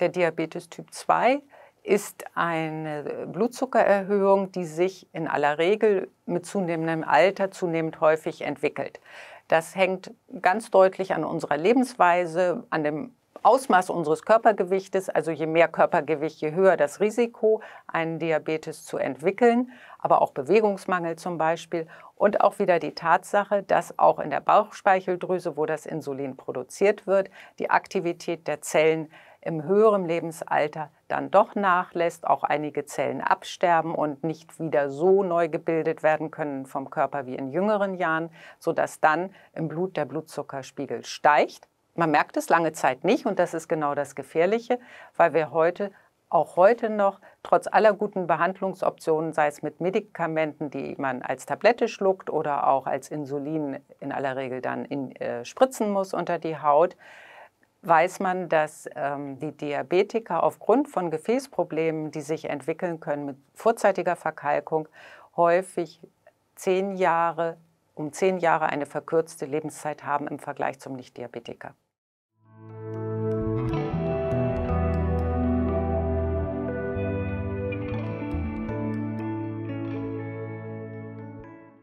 der Diabetes Typ 2 ist eine Blutzuckererhöhung, die sich in aller Regel mit zunehmendem Alter zunehmend häufig entwickelt. Das hängt ganz deutlich an unserer Lebensweise, an dem Ausmaß unseres Körpergewichtes, also je mehr Körpergewicht, je höher das Risiko, einen Diabetes zu entwickeln, aber auch Bewegungsmangel zum Beispiel und auch wieder die Tatsache, dass auch in der Bauchspeicheldrüse, wo das Insulin produziert wird, die Aktivität der Zellen im höheren Lebensalter dann doch nachlässt, auch einige Zellen absterben und nicht wieder so neu gebildet werden können vom Körper wie in jüngeren Jahren, sodass dann im Blut der Blutzuckerspiegel steigt. Man merkt es lange Zeit nicht und das ist genau das Gefährliche, weil wir heute auch heute noch, trotz aller guten Behandlungsoptionen, sei es mit Medikamenten, die man als Tablette schluckt oder auch als Insulin in aller Regel dann in, äh, spritzen muss unter die Haut, weiß man, dass ähm, die Diabetiker aufgrund von Gefäßproblemen, die sich entwickeln können mit vorzeitiger Verkalkung, häufig zehn Jahre, um zehn Jahre eine verkürzte Lebenszeit haben im Vergleich zum Nicht-Diabetiker.